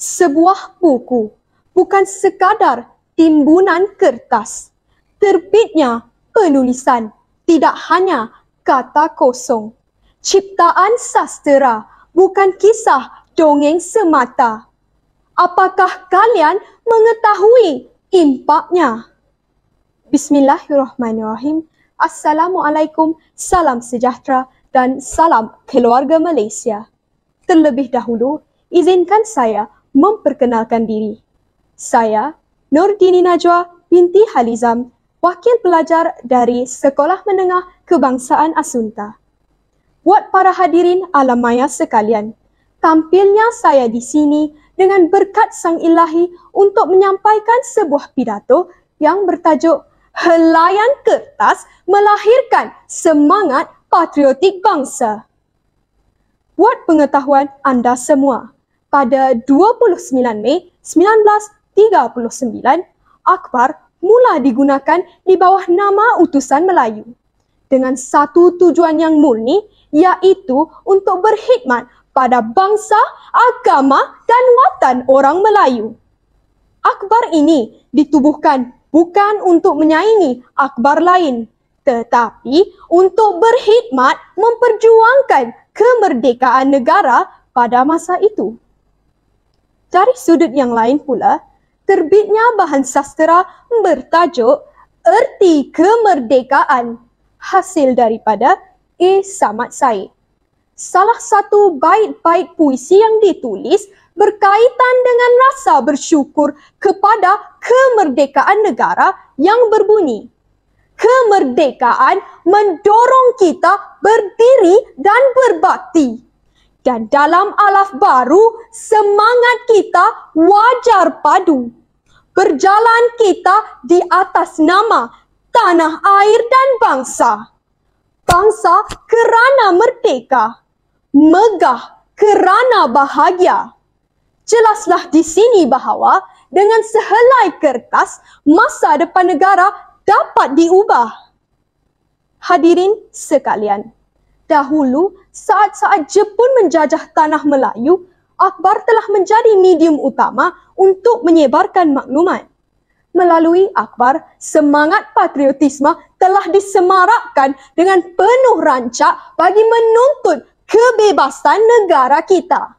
sebuah buku bukan sekadar timbunan kertas. Terbitnya penulisan tidak hanya kata kosong. Ciptaan sastera bukan kisah dongeng semata. Apakah kalian mengetahui impaknya? Bismillahirrahmanirrahim. Assalamualaikum, salam sejahtera dan salam keluarga Malaysia. Terlebih dahulu, izinkan saya memperkenalkan diri. Saya Dini Najwa binti Halizam, wakil pelajar dari Sekolah Menengah Kebangsaan Asunta. Buat para hadirin alam maya sekalian, tampilnya saya di sini dengan berkat Sang Ilahi untuk menyampaikan sebuah pidato yang bertajuk Helayan Kertas Melahirkan Semangat Patriotik Bangsa. Buat pengetahuan anda semua, pada 29 Mei 1939, Akbar mula digunakan di bawah nama utusan Melayu dengan satu tujuan yang murni iaitu untuk berkhidmat pada bangsa, agama dan watan orang Melayu. Akbar ini ditubuhkan bukan untuk menyaingi akbar lain tetapi untuk berkhidmat memperjuangkan kemerdekaan negara pada masa itu. Dari sudut yang lain pula, terbitnya bahan sastera bertajuk Erti Kemerdekaan hasil daripada E. Samad Said. Salah satu bait-bait puisi yang ditulis berkaitan dengan rasa bersyukur kepada kemerdekaan negara yang berbunyi. Kemerdekaan mendorong kita berdiri dan berbakti dan dalam alaf baru semangat kita wajar padu berjalan kita di atas nama tanah air dan bangsa bangsa kerana merdeka megah kerana bahagia jelaslah di sini bahawa dengan sehelai kertas masa depan negara dapat diubah hadirin sekalian Dahulu, saat-saat Jepun menjajah tanah Melayu, akhbar telah menjadi medium utama untuk menyebarkan maklumat. Melalui akhbar, semangat patriotisme telah disemarakkan dengan penuh rancak bagi menuntut kebebasan negara kita.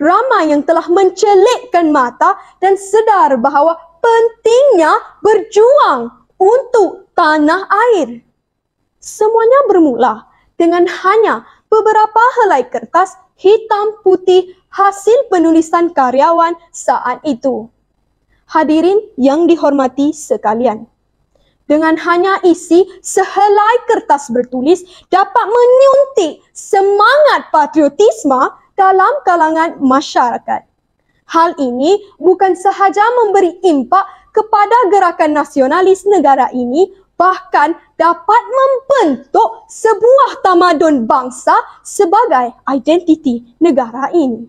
Ramai yang telah mencelikkan mata dan sedar bahawa pentingnya berjuang untuk tanah air. Semuanya bermula dengan hanya beberapa helai kertas hitam putih hasil penulisan karyawan saat itu. Hadirin yang dihormati sekalian. Dengan hanya isi sehelai kertas bertulis dapat menyuntik semangat patriotisme dalam kalangan masyarakat. Hal ini bukan sahaja memberi impak kepada gerakan nasionalis negara ini bahkan dapat membentuk sebuah tamadun bangsa sebagai identiti negara ini.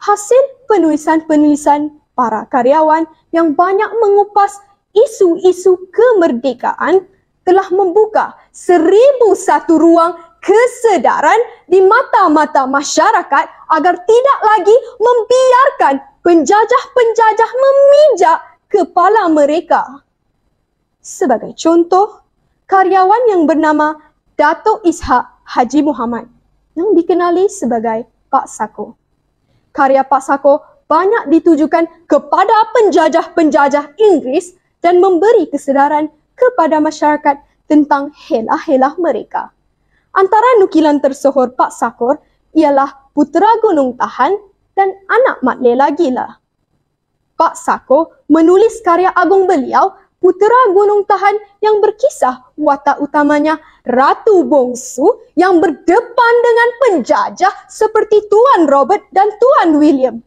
Hasil penulisan-penulisan para karyawan yang banyak mengupas isu-isu kemerdekaan telah membuka seribu satu ruang kesedaran di mata-mata masyarakat agar tidak lagi membiarkan penjajah-penjajah meminjak kepala mereka. Sebagai contoh, karyawan yang bernama Datuk Ishak Haji Muhammad yang dikenali sebagai Pak Sako. Karya Pak Sako banyak ditujukan kepada penjajah-penjajah Inggeris dan memberi kesedaran kepada masyarakat tentang helah-helah mereka. Antara nukilan tersohor Pak Sakor ialah Putera Gunung Tahan dan Anak Matlela Gila. Pak Sako menulis karya agung beliau putera gunung tahan yang berkisah watak utamanya ratu bongsu yang berdepan dengan penjajah seperti Tuan Robert dan Tuan William.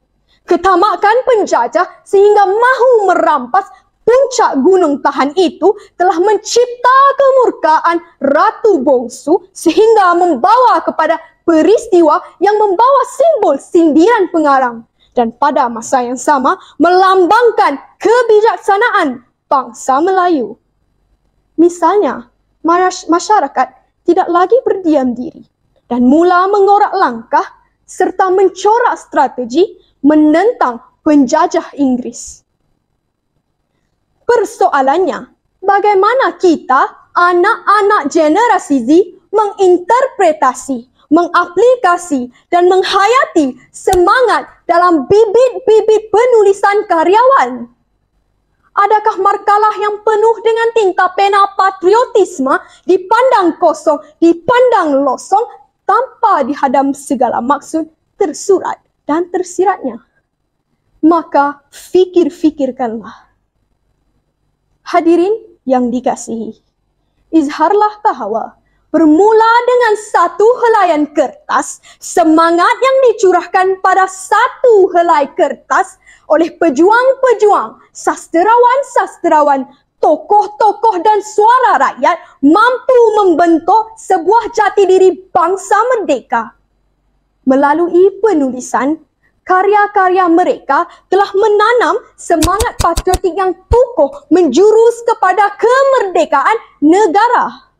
Ketamakan penjajah sehingga mahu merampas puncak gunung tahan itu telah mencipta kemurkaan ratu bongsu sehingga membawa kepada peristiwa yang membawa simbol sindiran pengarang dan pada masa yang sama melambangkan kebijaksanaan bangsa Melayu. Misalnya, masyarakat tidak lagi berdiam diri dan mula mengorak langkah serta mencorak strategi menentang penjajah Inggris. Persoalannya, bagaimana kita anak-anak generasi Z menginterpretasi, mengaplikasi dan menghayati semangat dalam bibit-bibit penulisan karyawan? adakah markalah yang penuh dengan tinta pena patriotisme dipandang kosong, dipandang losong tanpa dihadam segala maksud tersurat dan tersiratnya. Maka fikir-fikirkanlah. Hadirin yang dikasihi, izharlah kehawa bermula dengan satu helai kertas, semangat yang dicurahkan pada satu helai kertas oleh pejuang-pejuang, sastrawan-sastrawan, tokoh-tokoh dan suara rakyat mampu membentuk sebuah jati diri bangsa merdeka. Melalui penulisan, karya-karya mereka telah menanam semangat patriotik yang kukuh menjurus kepada kemerdekaan negara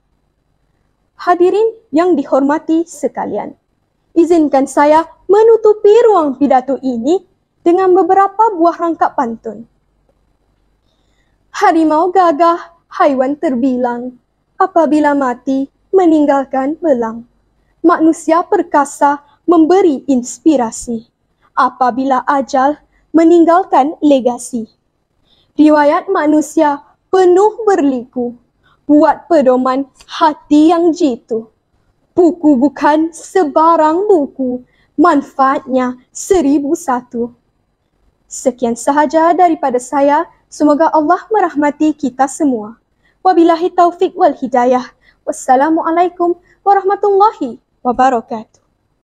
hadirin yang dihormati sekalian. Izinkan saya menutupi ruang pidato ini dengan beberapa buah rangkap pantun. Harimau gagah, haiwan terbilang. Apabila mati, meninggalkan belang. Manusia perkasa memberi inspirasi. Apabila ajal, meninggalkan legasi. Riwayat manusia penuh berliku buat pedoman hati yang jitu. Buku bukan sebarang buku, manfaatnya seribu satu. Sekian sahaja daripada saya, semoga Allah merahmati kita semua. Wabilahi taufiq wal hidayah. Wassalamualaikum warahmatullahi wabarakatuh.